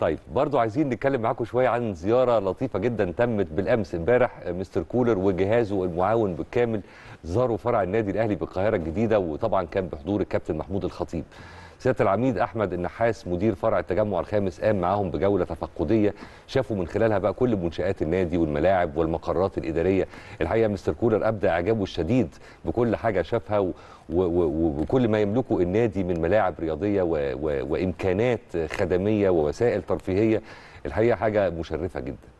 طيب برضو عايزين نتكلم معاكم شويه عن زياره لطيفه جدا تمت بالامس امبارح مستر كولر وجهازه المعاون بالكامل زاروا فرع النادي الاهلي بالقاهره الجديده وطبعا كان بحضور الكابتن محمود الخطيب سياده العميد احمد النحاس مدير فرع التجمع الخامس قام معاهم بجوله تفقديه شافوا من خلالها بقى كل منشات النادي والملاعب والمقرات الاداريه الحقيقه مستر كولر ابدى اعجابه الشديد بكل حاجه شافها وكل ما يملكه النادي من ملاعب رياضيه و و وامكانات خدميه ووسائل ترفيهيه الحقيقه حاجه مشرفه جدا